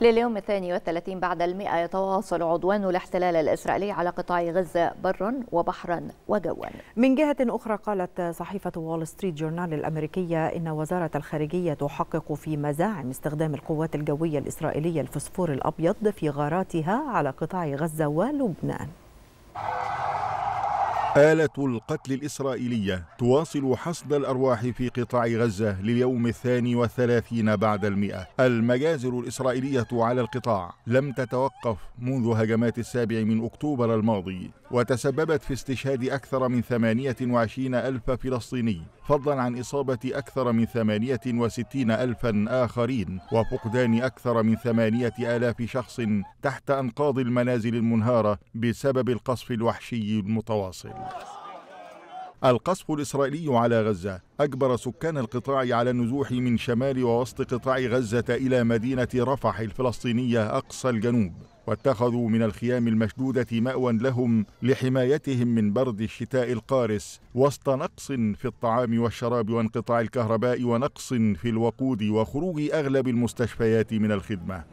لليوم الثاني والثلاثين بعد المئة يتواصل عدوان الاحتلال الإسرائيلي على قطاع غزة برا وبحرا وجوا من جهة أخرى قالت صحيفة وول ستريت جورنال الأمريكية إن وزارة الخارجية تحقق في مزاعم استخدام القوات الجوية الإسرائيلية الفسفور الأبيض في غاراتها على قطاع غزة ولبنان آلة القتل الإسرائيلية تواصل حصد الأرواح في قطاع غزة لليوم الثاني والثلاثين بعد المئة المجازر الإسرائيلية على القطاع لم تتوقف منذ هجمات السابع من أكتوبر الماضي وتسببت في استشهاد أكثر من 28 ألف فلسطيني فضلا عن إصابة أكثر من 68 ألفا آخرين وفقدان أكثر من 8000 شخص تحت أنقاض المنازل المنهارة بسبب القصف الوحشي المتواصل القصف الإسرائيلي على غزة أجبر سكان القطاع على النزوح من شمال ووسط قطاع غزة إلى مدينة رفح الفلسطينية أقصى الجنوب واتخذوا من الخيام المشدودة مأوى لهم لحمايتهم من برد الشتاء القارس وسط نقص في الطعام والشراب وانقطاع الكهرباء ونقص في الوقود وخروج أغلب المستشفيات من الخدمة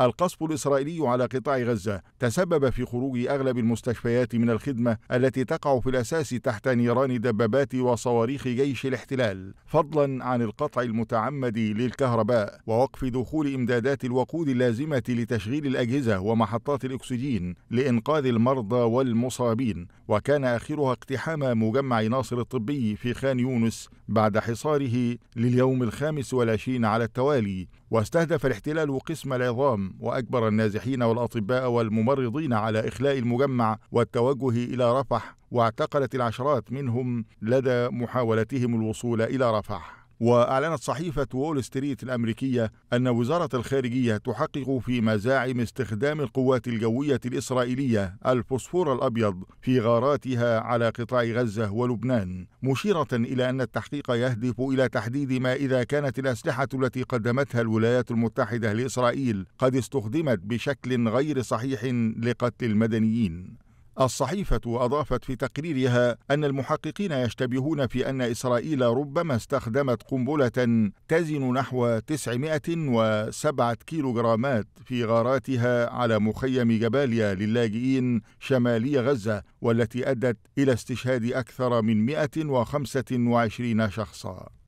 القصف الإسرائيلي على قطاع غزة تسبب في خروج أغلب المستشفيات من الخدمة التي تقع في الأساس تحت نيران دبابات وصواريخ جيش الاحتلال فضلا عن القطع المتعمد للكهرباء ووقف دخول إمدادات الوقود اللازمة لتشغيل الأجهزة ومحطات الأكسجين لإنقاذ المرضى والمصابين وكان آخرها اقتحام مجمع ناصر الطبي في خان يونس بعد حصاره لليوم الخامس والعشرين على التوالي واستهدف الاحتلال قسم العظام وأجبر النازحين والأطباء والممرضين على إخلاء المجمع والتوجه إلى رفح واعتقلت العشرات منهم لدى محاولتهم الوصول إلى رفح وأعلنت صحيفة وول ستريت الأمريكية أن وزارة الخارجية تحقق في مزاعم استخدام القوات الجوية الإسرائيلية الفوسفور الأبيض في غاراتها على قطاع غزة ولبنان مشيرة إلى أن التحقيق يهدف إلى تحديد ما إذا كانت الأسلحة التي قدمتها الولايات المتحدة لإسرائيل قد استخدمت بشكل غير صحيح لقتل المدنيين الصحيفة أضافت في تقريرها أن المحققين يشتبهون في أن إسرائيل ربما استخدمت قنبلة تزن نحو 907 كيلوغرامات في غاراتها على مخيم جباليا للاجئين شمالي غزة والتي أدت إلى استشهاد أكثر من 125 شخصاً